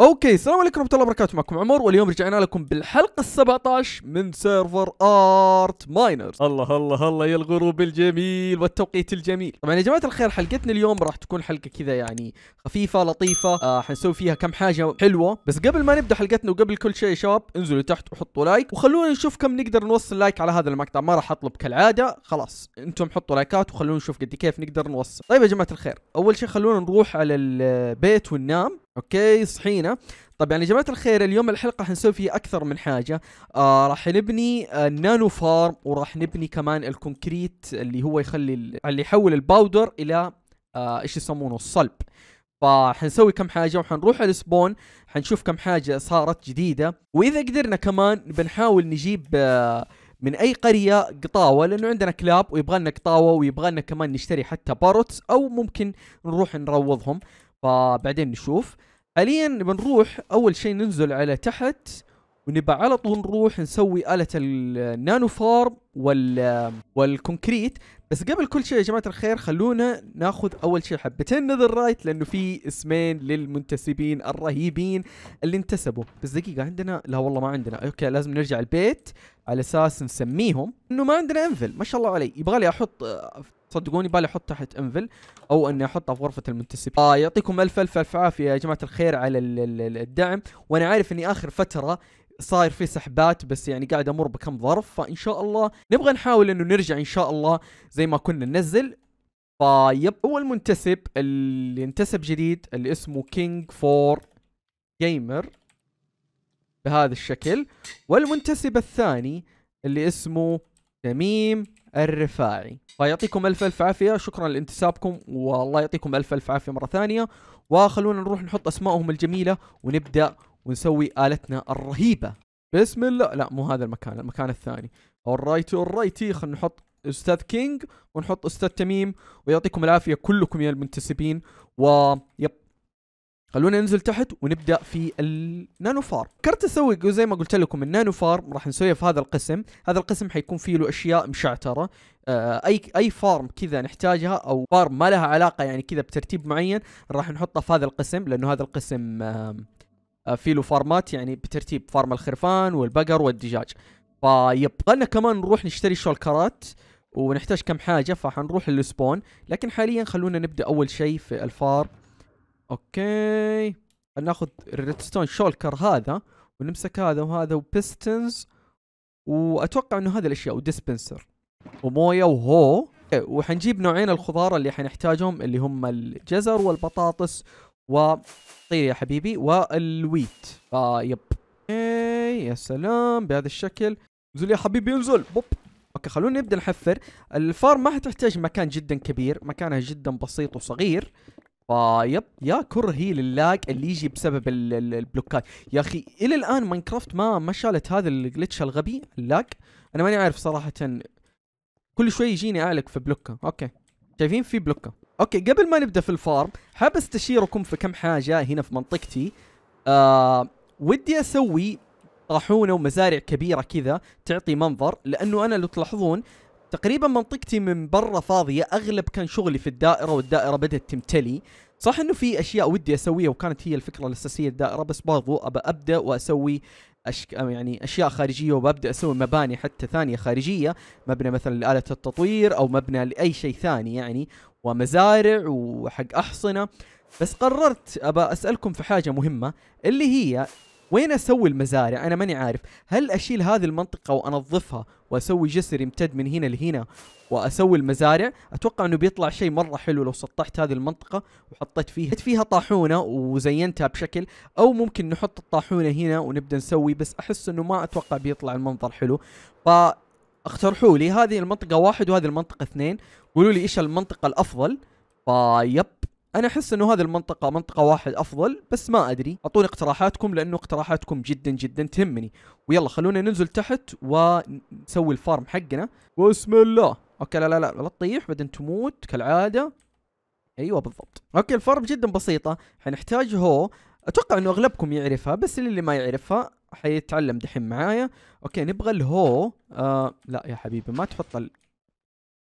اوكي السلام عليكم ورحمه الله وبركاته معكم عمر واليوم رجعنا لكم بالحلقه ال17 من سيرفر ارت ماينرز الله الله الله يا الغروب الجميل والتوقيت الجميل طبعا يا جماعه الخير حلقتنا اليوم راح تكون حلقه كذا يعني خفيفه لطيفه آه حنسوي فيها كم حاجه حلوه بس قبل ما نبدا حلقتنا وقبل كل شيء يا شباب انزلوا تحت وحطوا لايك وخلونا نشوف كم نقدر نوصل لايك على هذا المقطع ما راح اطلب كالعاده خلاص انتم حطوا لايكات وخلونا نشوف قد كيف نقدر نوصل طيب يا جماعه الخير اول شيء خلونا نروح على البيت وننام اوكي صحينا طبعا يعني يا جماعه الخير اليوم الحلقه حنسوي فيها اكثر من حاجه آه راح نبني آه نانو فارم وراح نبني كمان الكونكريت اللي هو يخلي اللي يحول الباودر الى آه ايش يسمونه الصلب فحنسوي كم حاجه وحنروح السبون حنشوف كم حاجه صارت جديده واذا قدرنا كمان بنحاول نجيب آه من اي قريه قطاوه لانه عندنا كلاب ويبغى لنا قطاوه ويبغى لنا كمان نشتري حتى باروتس او ممكن نروح نروضهم فبعدين نشوف حاليا بنروح اول شيء ننزل على تحت ونبى على طول نروح نسوي آلة النانو فارم وال والكونكريت بس قبل كل شيء يا جماعة الخير خلونا ناخذ أول شيء حبتين نذر رايت لأنه في اسمين للمنتسبين الرهيبين اللي انتسبوا بس دقيقة عندنا لا والله ما عندنا أوكي لازم نرجع البيت على أساس نسميهم إنه ما عندنا أنفل ما شاء الله علي يبغالي أحط صدقوني بالي احط تحت انفل او اني احطها في غرفه المنتسبين آه يعطيكم الف الف الف عافيه يا جماعه الخير على الدعم وانا عارف اني اخر فتره صاير في سحبات بس يعني قاعد امر بكم ظرف فان شاء الله نبغى نحاول انه نرجع ان شاء الله زي ما كنا ننزل فيب هو المنتسب اللي انتسب جديد اللي اسمه كينج فور جيمر بهذا الشكل والمنتسب الثاني اللي اسمه تميم الرفاعي فيعطيكم الف الف عافيه شكرا لانتسابكم والله يعطيكم الف الف عافيه مره ثانيه وخلونا نروح نحط اسمائهم الجميله ونبدا ونسوي التنا الرهيبه بسم الله لا مو هذا المكان المكان الثاني اورايتي اورايتي خلينا نحط استاذ كينج ونحط استاذ تميم ويعطيكم العافيه كلكم يا المنتسبين ويب خلونا ننزل تحت ونبدا في النانو فار كرت اسوي زي ما قلت لكم النانو فارم راح نسويه في هذا القسم هذا القسم حيكون فيه له اشياء مشعتره آه، اي اي فارم كذا نحتاجها او فارم ما لها علاقه يعني كذا بترتيب معين راح نحطها في هذا القسم لانه هذا القسم آه، آه، فيه له فارمات يعني بترتيب فارم الخرفان والبقر والدجاج فيبقى لنا كمان نروح نشتري شولكرات ونحتاج كم حاجه فحنروح للسبون لكن حاليا خلونا نبدا اول شيء في الفارم اوكي ناخذ الريدستون شولكر هذا ونمسك هذا وهذا وبيستنز واتوقع انه هذه الاشياء وديسبنسر ومويه وهو وحنجيب نوعين الخضار اللي حنحتاجهم اللي هم الجزر والبطاطس و طير يا حبيبي والويت آه، يب اوكي يا سلام بهذا الشكل انزل يا حبيبي انزل بوب اوكي خلونا نبدا نحفر الفار ما حتحتاج مكان جدا كبير مكانها جدا بسيط وصغير فيب يا كرهي للاج اللي يجي بسبب البلوكات يا اخي الى الان ماينكرافت ما ما شالت هذا الجلتش الغبي اللاج انا ماني عارف صراحه كل شوي يجيني اعلق في بلوكه اوكي شايفين في بلوكه اوكي قبل ما نبدا في الفارم حاب استشيركم في كم حاجه هنا في منطقتي آه ودي اسوي طاحونه ومزارع كبيره كذا تعطي منظر لانه انا لو تلاحظون تقريبا منطقتي من برا فاضيه اغلب كان شغلي في الدائره والدائره بدات تمتلي صح انه في اشياء ودي اسويها وكانت هي الفكره الاساسيه الدائره بس برضو ابى ابدا واسوي أشك... يعني اشياء خارجيه وببدا اسوي مباني حتى ثانيه خارجيه مبنى مثلا لاله التطوير او مبنى لاي شيء ثاني يعني ومزارع وحق احصنه بس قررت ابى اسالكم في حاجه مهمه اللي هي وين اسوي المزارع انا ماني عارف هل اشيل هذه المنطقه وانظفها واسوي جسر يمتد من هنا لهنا واسوي المزارع اتوقع انه بيطلع شيء مره حلو لو سطحت هذه المنطقه وحطيت فيها فيها طاحونه وزينتها بشكل او ممكن نحط الطاحونه هنا ونبدا نسوي بس احس انه ما اتوقع بيطلع المنظر حلو فا اقترحوا لي هذه المنطقه واحد وهذه المنطقه اثنين قولوا لي ايش المنطقه الافضل فيب انا احس انه هذه المنطقه منطقه واحد افضل بس ما ادري اعطوني اقتراحاتكم لانه اقتراحاتكم جدا جدا تهمني ويلا خلونا ننزل تحت ونسوي الفارم حقنا بسم الله اوكي لا لا لا لا تطيح بعدين تموت كالعاده ايوه بالضبط اوكي الفارم جدا بسيطه حنحتاج هو اتوقع انه اغلبكم يعرفها بس اللي ما يعرفها حيتعلم دحين معايا اوكي نبغى الهو آه لا يا حبيبي ما تحط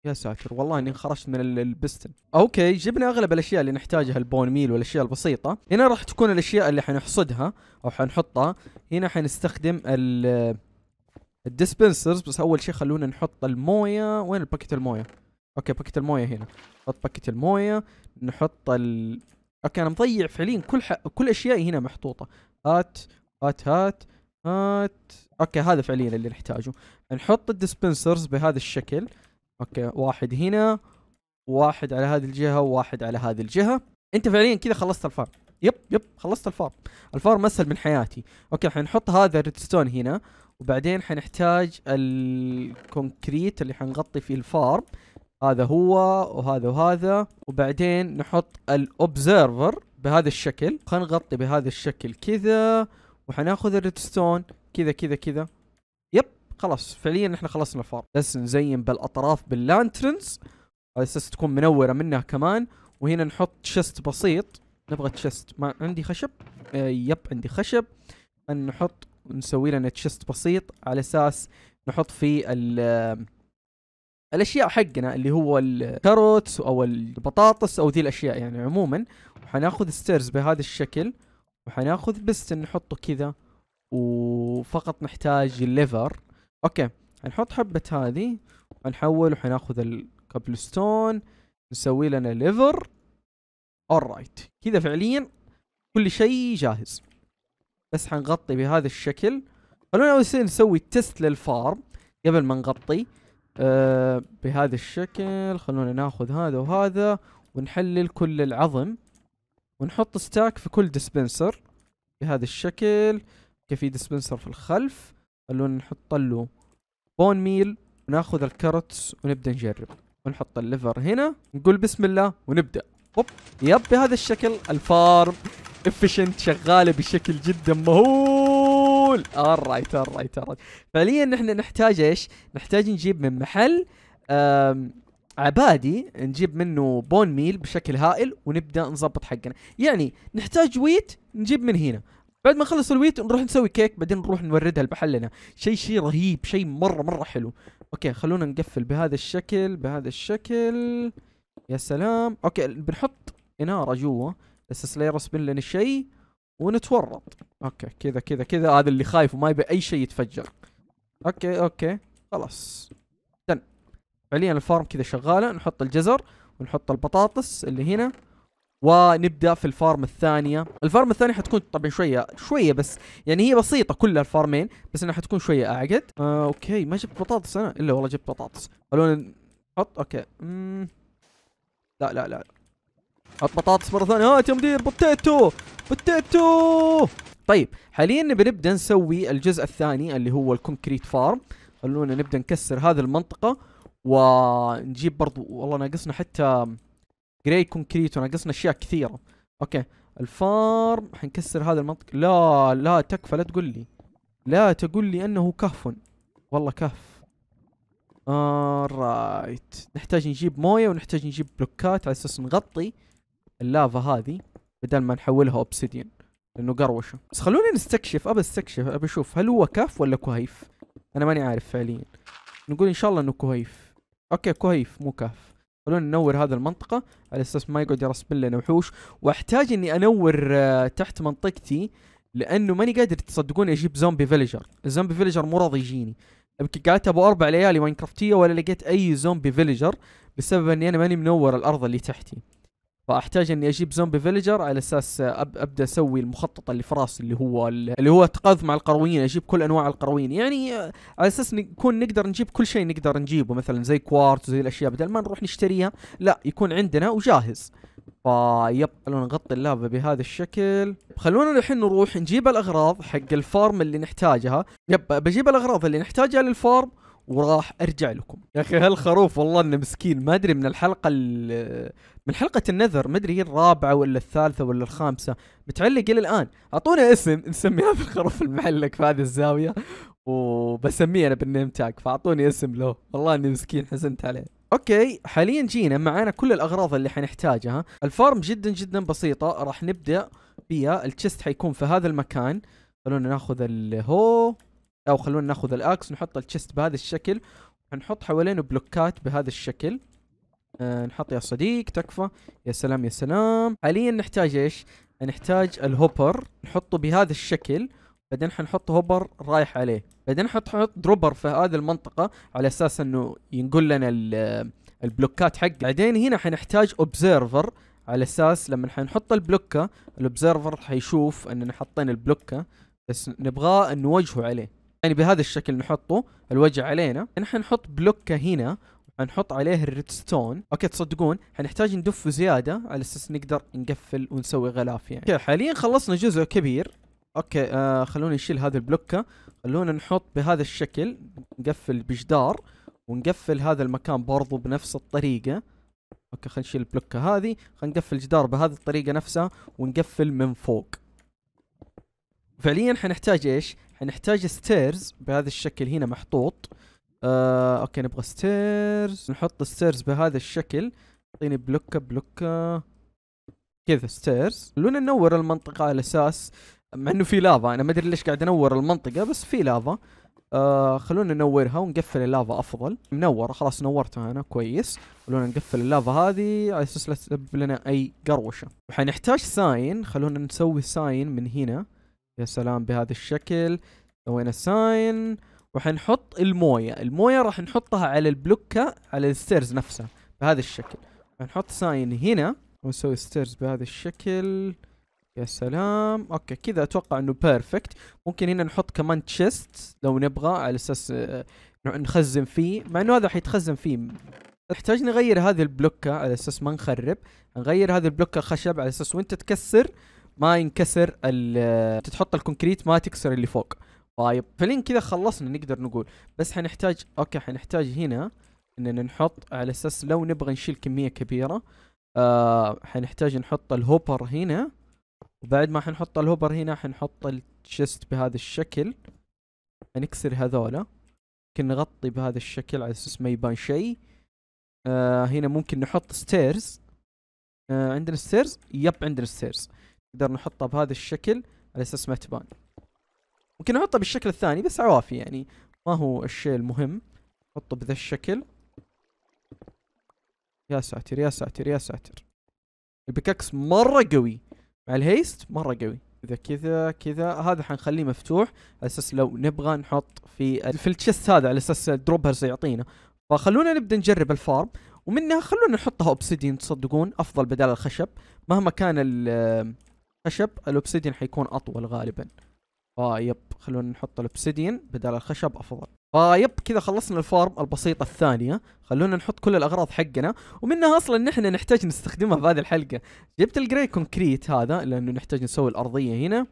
يا ساتر والله اني خرجت من البستن اوكي جبنا اغلب الاشياء اللي نحتاجها البون ميل والاشياء البسيطه هنا راح تكون الاشياء اللي حنحصدها او حنحطها هنا حنستخدم ال الديسبنسرز بس اول شيء خلونا نحط المويه وين الباكيت المويه اوكي باكيت المويه هنا نحط باكيت المويه نحط ال اوكي انا مضيع فعليا كل ح... كل اشيائي هنا محطوطه هات هات هات هات اوكي هذا فعليا اللي نحتاجه نحط الديسبنسرز بهذا الشكل اوكي واحد هنا واحد على هذه الجهه وواحد على هذه الجهه انت فعليا كذا خلصت الفار يب يب خلصت الفار الفار مسهل من حياتي اوكي حنحط هذا الريدستون هنا وبعدين حنحتاج الكونكريت اللي حنغطي فيه الفار هذا هو وهذا وهذا وبعدين نحط الاوبزرفر بهذا الشكل خلينا نغطي بهذا الشكل كذا وحناخذ الريدستون كذا كذا كذا خلاص فعليا احنا خلصنا الفار بس نزين بالاطراف باللانترنز على اساس تكون منوره منها كمان وهنا نحط تشيست بسيط نبغى تشست ما عندي خشب آه يب عندي خشب نحط نسوي لنا تشست بسيط على اساس نحط فيه آه، الاشياء حقنا اللي هو الكاروتس او البطاطس او ذي الاشياء يعني عموما وحناخذ ستيرز بهذا الشكل وحناخذ بستن نحطه كذا وفقط نحتاج ليفر اوكي نحط حبة هذه ونحول وحناخذ ستون نسوي لنا ليفر alright كذا فعليا كل شيء جاهز بس حنغطي بهذا الشكل خلونا اول شيء نسوي تيست للفارم قبل ما نغطي أه بهذا الشكل خلونا ناخذ هذا وهذا ونحلل كل العظم ونحط ستاك في كل ديسبنسر بهذا الشكل كفي ديسبنسر في الخلف خلونا نحط له بون ميل وناخذ الكاروتس ونبدا نجرب ونحط الليفر هنا نقول بسم الله ونبدا هوب يب بهذا الشكل الفارم افشنت شغاله بشكل جدا مهول الرايت الرايت الرايت فعليا نحن نحتاج ايش؟ نحتاج نجيب من محل عبادي نجيب منه بون ميل بشكل هائل ونبدا نظبط حقنا يعني نحتاج ويت نجيب من هنا بعد ما نخلص الويت نروح نسوي كيك بعدين نروح نوردها لبحلنا شيء شيء رهيب شيء مره مره حلو اوكي خلونا نقفل بهذا الشكل بهذا الشكل يا سلام اوكي بنحط اناره جوا اساس لا يرسبن لنا شيء ونتورط اوكي كذا كذا كذا هذا اللي خايف وما يبي اي شيء يتفجر اوكي اوكي خلاص دن فعليا الفارم كذا شغاله نحط الجزر ونحط البطاطس اللي هنا ونبدا في الفارم الثانيه الفارم الثانيه حتكون طبعا شويه شويه بس يعني هي بسيطه كلها الفارمين بس انها حتكون شويه اعقد آه اوكي ما جبت بطاطس انا الا والله جبت بطاطس خلونا نحط اوكي مم. لا لا لا حط بطاطس مره ثانيه هات يا مدير بوتيتو بوتيتو طيب حاليا بنبدا نسوي الجزء الثاني اللي هو الكونكريت فارم خلونا نبدا نكسر هذه المنطقه ونجيب برضو والله ناقصنا حتى جراي كونكريت وناقصنا اشياء كثيره اوكي الفارم حنكسر هذا المنطق لا لا تكفى لا تقول لي لا تقول لي انه كهف والله كهف آه رايت نحتاج نجيب مويه ونحتاج نجيب بلوكات على اساس نغطي اللافا هذه بدل ما نحولها اوبسيديان لانه قروشه بس خلونا نستكشف ابى استكشف ابى اشوف هل هو كهف ولا كهيف انا ماني عارف فعليا نقول ان شاء الله انه كهيف اوكي كهيف مو كهف خلونا ننور هذا المنطقة على اساس ما يقعد يرسم لنا وحوش واحتاج اني انور آه، تحت منطقتي لانه ماني قادر تصدقون اجيب زومبي فيليجر، الزومبي فيليجر مو راضي يجيني. يمكن قعدت ابو اربع ليالي ماينكرافتية ولا لقيت اي زومبي فيليجر بسبب اني انا ماني منور الارض اللي تحتي. فاحتاج اني اجيب زومبي فيلجر على اساس أب ابدا اسوي المخطط اللي في راسي اللي هو اللي هو تقاض مع القرويين اجيب كل انواع القرويين يعني على اساس نكون نقدر نجيب كل شيء نقدر نجيبه مثلا زي كوارت وزي الاشياء بدل ما نروح نشتريها لا يكون عندنا وجاهز فيب خلونا نغطي اللعبه بهذا الشكل خلونا الحين نروح نجيب الاغراض حق الفارم اللي نحتاجها يب بجيب الاغراض اللي نحتاجها للفارم وراح ارجع لكم يا اخي هالخروف والله انه مسكين ما ادري من الحلقه من حلقه النذر ما ادري هي الرابعه ولا الثالثه ولا الخامسه متعلق الى الان اعطونا اسم نسمي هذا الخروف المعلق في هذه الزاويه وبسميه انا بالنيم تاج فاعطوني اسم له والله اني مسكين حزنت عليه اوكي حاليا جينا معانا كل الاغراض اللي حنحتاجها الفارم جدا جدا بسيطه راح نبدا فيها التشست حيكون في هذا المكان خلونا ناخذ الهو او خلونا ناخذ الاكس نحط التشست بهذا الشكل ونحط حوالينه بلوكات بهذا الشكل أه نحط يا صديق تكفى يا سلام يا سلام حاليا نحتاج ايش نحتاج الهوبر نحطه بهذا الشكل بعدين حنحط هوبر رايح عليه بعدين حنحط دروبر في هذه المنطقه على اساس انه ينقل لنا البلوكات حق بعدين هنا حنحتاج اوبزيرفر على اساس لما حنحط البلوكه الاوبزيرفر حيشوف اننا حطينا البلوكه بس نبغاه نوجهه عليه يعني بهذا الشكل نحطه الوجه علينا نحن نحط بلوكه هنا هنحط عليه الريدستون اوكي تصدقون حنحتاج ندفه زياده على اساس نقدر نقفل ونسوي غلاف يعني اوكي حاليا خلصنا جزء كبير اوكي آه خلونا نشيل هذه البلوكه خلونا نحط بهذا الشكل نقفل بجدار ونقفل هذا المكان برضو بنفس الطريقه اوكي خلينا نشيل البلوكه هذه خلينا نقفل الجدار بهذه الطريقه نفسها ونقفل من فوق فعليا حنحتاج ايش حنحتاج ستيرز بهذا الشكل هنا محطوط آه اوكي نبغى ستيرز نحط ستيرز بهذا الشكل اعطيني بلوكه بلوكه كذا ستيرز خلونا ننور المنطقه على اساس مع انه في لافا انا ما ادري ليش قاعد انور المنطقه بس في لافا آه خلونا ننورها ونقفل اللافا افضل منوره خلاص نورتها انا كويس خلونا نقفل اللافا هذه على اساس لا تسبب لنا اي قروشه وحنحتاج ساين خلونا نسوي ساين من هنا يا سلام بهذا الشكل سوينا ساين وحنحط المويه المويه راح نحطها على البلوكه على الستيرز نفسها بهذا الشكل نحط ساين هنا ونسوي ستيرز بهذا الشكل يا سلام اوكي كذا اتوقع انه بيرفكت ممكن هنا نحط كمان تشيست لو نبغى على اساس آه، نخزن فيه مع انه هذا حيتخزن فيه نحتاج نغير هذه البلوكه على اساس ما نخرب نغير هذه البلوكه خشب على اساس وانت تكسر ما ينكسر آه، تحط الكونكريت ما تكسر اللي فوق طيب فلين كذا خلصنا نقدر نقول بس حنحتاج اوكي حنحتاج هنا اننا نحط على اساس لو نبغى نشيل كميه كبيره آه حنحتاج نحط الهوبر هنا وبعد ما حنحط الهوبر هنا حنحط الشست بهذا الشكل حنكسر هذولا ممكن نغطي بهذا الشكل على اساس ما يبان شيء آه هنا ممكن نحط ستيرز آه عندنا ستيرز يب عندنا ستيرز نقدر نحطها بهذا الشكل على اساس ما تبان ممكن نحطها بالشكل الثاني بس عوافي يعني ما هو الشيء المهم نحطه بذا الشكل يا ساتر يا ساتر يا ساتر البكاكس مرة قوي مع الهيست مرة قوي كذا كذا كذا هذا حنخليه مفتوح على اساس لو نبغى نحط في في التشست هذا على اساس الدروبرز يعطينا فخلونا نبدا نجرب الفارم ومنها خلونا نحطها اوبسيدين تصدقون افضل بدال الخشب مهما كان خشب الاوبسيديان حيكون اطول غالبا فيب آه، خلونا نحط الاوبسيديان بدل الخشب افضل فيب آه، كذا خلصنا الفارم البسيطة الثانية خلونا نحط كل الأغراض حقنا ومنها أصلا نحن نحتاج نستخدمها في هذه الحلقة جبت الجري كونكريت هذا لأنه نحتاج نسوي الأرضية هنا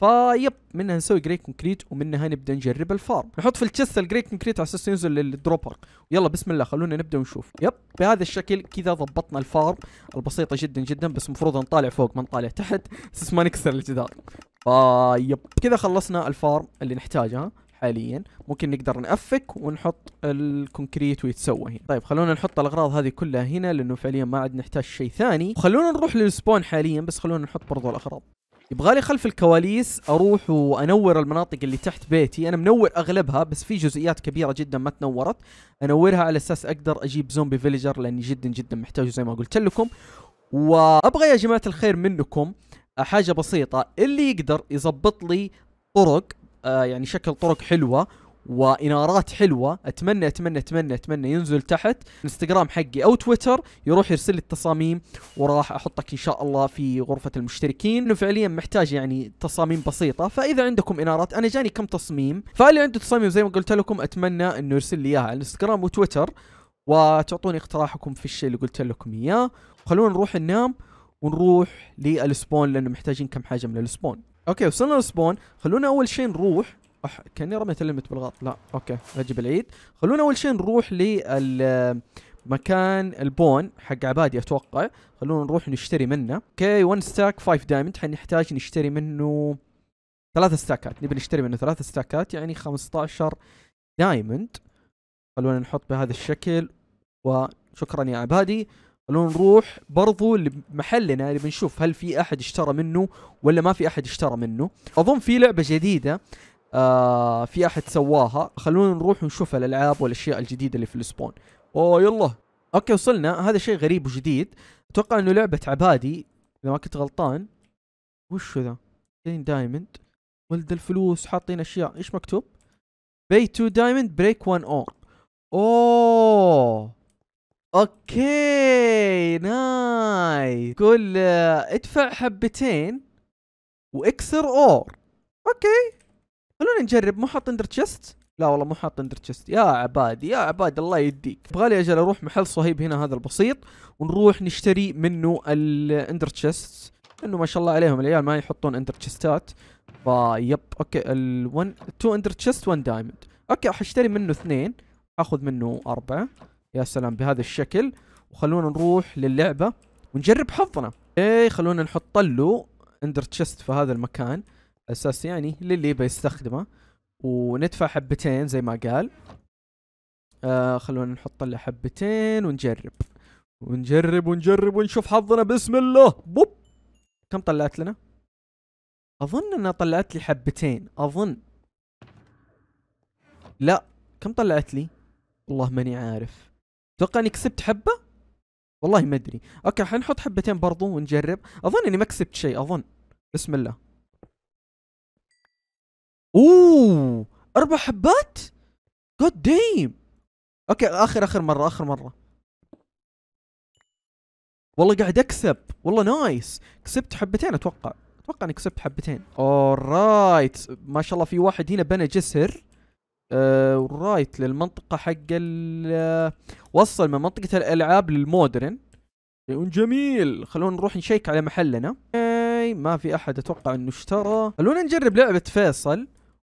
فيب منها نسوي جريت كونكريت ومنها نبدا نجرب الفارم نحط في التشست الجريت كونكريت على اساس ينزل للدروبر يلا بسم الله خلونا نبدا ونشوف يب بهذا الشكل كذا ضبطنا الفارم البسيطه جدا جدا بس المفروض نطالع فوق ما نطالع تحت اساس ما نكسر الجدار فيب كذا خلصنا الفارم اللي نحتاجها حاليا ممكن نقدر نأفك ونحط الكونكريت ويتسوى هنا طيب خلونا نحط الاغراض هذه كلها هنا لانه فعليا ما عاد نحتاج شيء ثاني وخلونا نروح للسبون حاليا بس خلونا نحط برضو الاغراض يبغالي خلف الكواليس اروح وانور المناطق اللي تحت بيتي انا منور اغلبها بس في جزئيات كبيره جدا ما تنورت انورها على اساس اقدر اجيب زومبي فيليجر لاني جدا جدا محتاجه زي ما قلت لكم وابغى يا جماعه الخير منكم حاجه بسيطه اللي يقدر يظبط لي طرق آه يعني شكل طرق حلوه وانارات حلوه اتمنى اتمنى اتمنى اتمنى ينزل تحت انستغرام حقي او تويتر يروح يرسل لي التصاميم وراح احطك ان شاء الله في غرفه المشتركين انه فعليا محتاج يعني تصاميم بسيطه فاذا عندكم انارات انا جاني كم تصميم فاللي عنده تصاميم زي ما قلت لكم اتمنى انه يرسل لي اياها على الانستغرام وتويتر وتعطوني اقتراحكم في الشيء اللي قلت لكم اياه وخلونا نروح ننام ونروح للسبون لانه محتاجين كم حاجه من السبون اوكي وصلنا للسبون خلونا اول شيء نروح أح... كاني رميت الليمت بالغلط لا اوكي اجيب العيد خلونا اول شيء نروح لل مكان البون حق عبادي اتوقع خلونا نروح نشتري منه اوكي 1 ستاك 5 دايموند حنحتاج نشتري منه ثلاثة ستاكات نبي نشتري منه ثلاثة ستاكات يعني 15 دايموند خلونا نحط بهذا الشكل وشكرا يا عبادي خلونا نروح برضو لمحلنا اللي بنشوف هل في احد اشترى منه ولا ما في احد اشترى منه اظن في لعبه جديده آه في احد سواها خلونا نروح ونشوف الالعاب والاشياء الجديده اللي في السبون اوه يلا اوكي وصلنا هذا شيء غريب وجديد اتوقع انه لعبه عبادي اذا ما كنت غلطان وش ذا دايموند ولد الفلوس حاطين اشياء ايش مكتوب بي تو دايموند بريك 1 اور اوه اوكي ناي قول آه، ادفع حبتين واكسر اور اوكي خلونا نجرب مو حاط اندر تشست لا والله مو حاط اندر تشست يا عبادي يا عباد الله يديك بغالي اجل اروح محل صهيب هنا هذا البسيط ونروح نشتري منه الاندر تشست انه ما شاء الله عليهم العيال ما يحطون اندر تشستات فيب اوكي ال1 2 اندر تشست 1 دايموند اوكي حاشتري منه اثنين اخذ منه اربعه يا سلام بهذا الشكل وخلونا نروح للعبه ونجرب حظنا ايه خلونا نحط له اندر تشست في هذا المكان اساس يعني للي بيستخدمه وندفع حبتين زي ما قال آه خلونا نحط له حبتين ونجرب ونجرب ونجرب ونشوف حظنا بسم الله بوب كم طلعت لنا اظن انها طلعت لي حبتين اظن لا كم طلعت لي والله ماني عارف اتوقع اني كسبت حبه والله ما ادري اوكي حنحط حبتين برضو ونجرب اظن اني ما كسبت شيء اظن بسم الله اوه اربع حبات جود ديم اوكي اخر اخر مره اخر مره والله قاعد اكسب والله نايس كسبت حبتين اتوقع اتوقع اني كسبت حبتين اورايت ما شاء الله في واحد هنا بنى جسر آه رايت للمنطقه حق ال وصل من منطقه الالعاب للمودرن جميل خلونا نروح نشيك على محلنا ما في احد اتوقع انه اشترى خلونا نجرب لعبه فيصل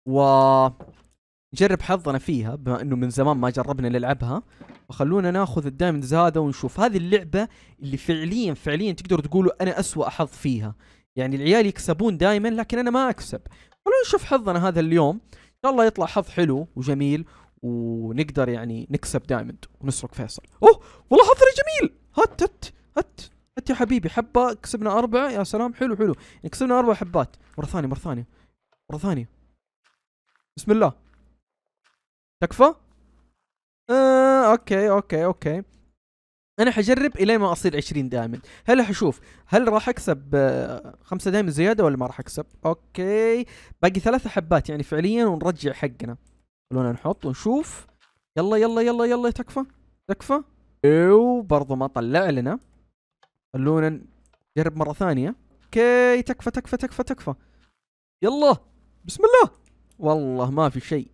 و حظنا فيها بما انه من زمان ما جربنا نلعبها فخلونا ناخذ الدايموندز هذا ونشوف هذه اللعبه اللي فعليا فعليا تقدروا تقولوا انا اسوء حظ فيها يعني العيال يكسبون دائما لكن انا ما اكسب خلونا نشوف حظنا هذا اليوم ان شاء الله يطلع حظ حلو وجميل ونقدر يعني نكسب دايموند ونسرق فيصل اوه والله حظنا جميل هات هات هات هات يا حبيبي حبه كسبنا اربعه يا سلام حلو حلو يعني كسبنا اربع حبات مره ثانيه مره ثانيه مره ثانيه بسم الله تكفى آه، اوكي اوكي اوكي انا حجرب الى ما اصير 20 دائما هل حشوف هل راح اكسب آه، خمسة دائما زياده ولا ما راح اكسب اوكي باقي ثلاثة حبات يعني فعليا ونرجع حقنا خلونا نحط ونشوف يلا يلا يلا يلا تكفى تكفى ايوه برضو ما طلع لنا خلونا نجرب مره ثانيه اوكي تكفى تكفى تكفى تكفى يلا بسم الله والله ما في شيء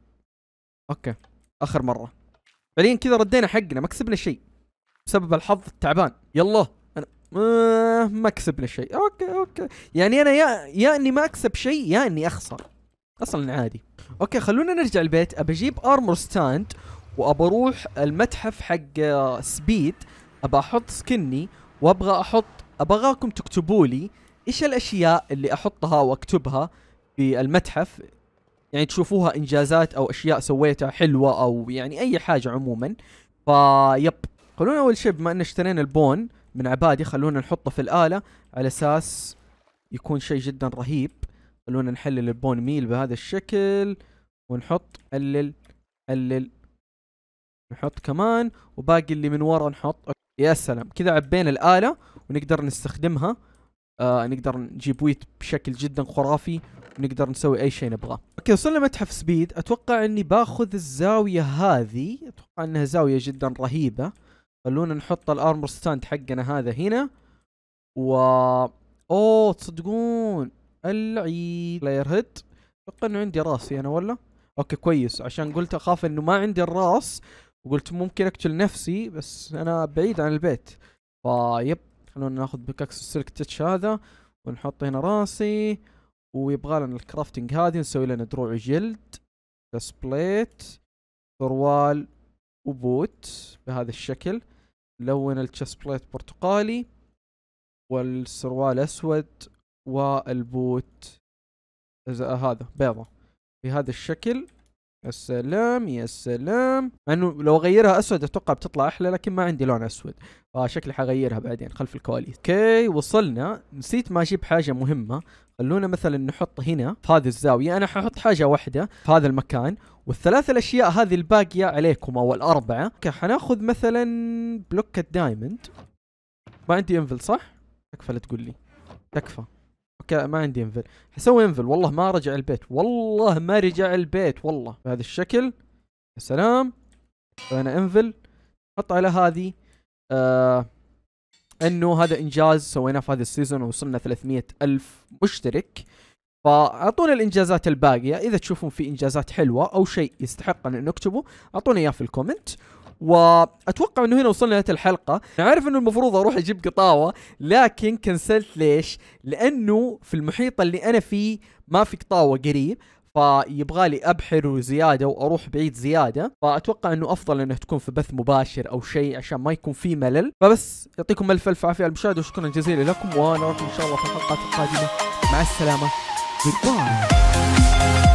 اوكي اخر مره فعليا كذا ردينا حقنا ما كسبنا شيء بسبب الحظ التعبان يلا انا آه، ما كسبنا شيء اوكي اوكي يعني انا يا يا اني ما اكسب شيء يا اني اخسر اصلا عادي اوكي خلونا نرجع البيت ابى اجيب ارمور ستاند وابى اروح المتحف حق آه، سبيد ابى احط سكني وابغى احط ابغاكم تكتبوا لي ايش الاشياء اللي احطها واكتبها في المتحف يعني تشوفوها انجازات او اشياء سويتها حلوه او يعني اي حاجه عموما فيب خلونا اول شيء بما ان اشترينا البون من عبادي خلونا نحطه في الاله على اساس يكون شيء جدا رهيب خلونا نحلل البون ميل بهذا الشكل ونحط حلل حلل نحط كمان وباقي اللي من ورا نحط يا سلام كذا عبينا الاله ونقدر نستخدمها آه نقدر نجيب ويت بشكل جدا خرافي ونقدر نسوي اي شيء نبغاه. اوكي وصلنا متحف سبيد اتوقع اني باخذ الزاويه هذه اتوقع انها زاويه جدا رهيبه. خلونا نحط الارمر ستاند حقنا هذا هنا و اوه تصدقون العيد بلاير هيد اتوقع انه عندي راسي انا ولا؟ اوكي كويس عشان قلت اخاف انه ما عندي الراس وقلت ممكن اقتل نفسي بس انا بعيد عن البيت فيب خلونا ناخذ بكاكس السلك تتش هذا ونحط هنا راسي ويبغى لنا الكرافتنج هذه نسوي لنا دروع جلد سبليت سروال وبوت بهذا الشكل نلون التشست بليت برتقالي والسروال اسود والبوت هذا بيضة بهذا الشكل السلام يا سلام مع انه لو اغيرها اسود اتوقع بتطلع احلى لكن ما عندي لون اسود فشكلي حغيرها بعدين خلف الكواليس اوكي وصلنا نسيت ما اجيب حاجه مهمه خلونا مثلا نحط هنا في هذه الزاويه انا ححط حاجه واحده في هذا المكان والثلاث الاشياء هذه الباقيه عليكم او الاربعه اوكي حناخذ مثلا بلوك الدايموند ما عندي انفل صح؟ تكفى لا تقول لي تكفى اوكي ما عندي انفل حسوي انفل والله ما رجع البيت والله ما رجع البيت والله بهذا الشكل يا سلام انا انفل حط على هذه آه انه هذا انجاز سويناه في هذا السيزون وصلنا 300 الف مشترك فاعطونا الانجازات الباقيه اذا تشوفون في انجازات حلوه او شيء يستحق ان نكتبه اعطونا اياه في الكومنت واتوقع انه هنا وصلنا لنهايه الحلقه انا عارف انه المفروض اروح اجيب قطاوه لكن كنسلت ليش لانه في المحيط اللي انا فيه ما في قطاوه قريب فيبغالي ابحر زياده واروح بعيد زياده فاتوقع انه افضل انها تكون في بث مباشر او شيء عشان ما يكون في ملل فبس يعطيكم الف الف عافيه على المشاهده وشكرا جزيلا لكم ونراكم ان شاء الله في الحلقات القادمه مع السلامه goodbye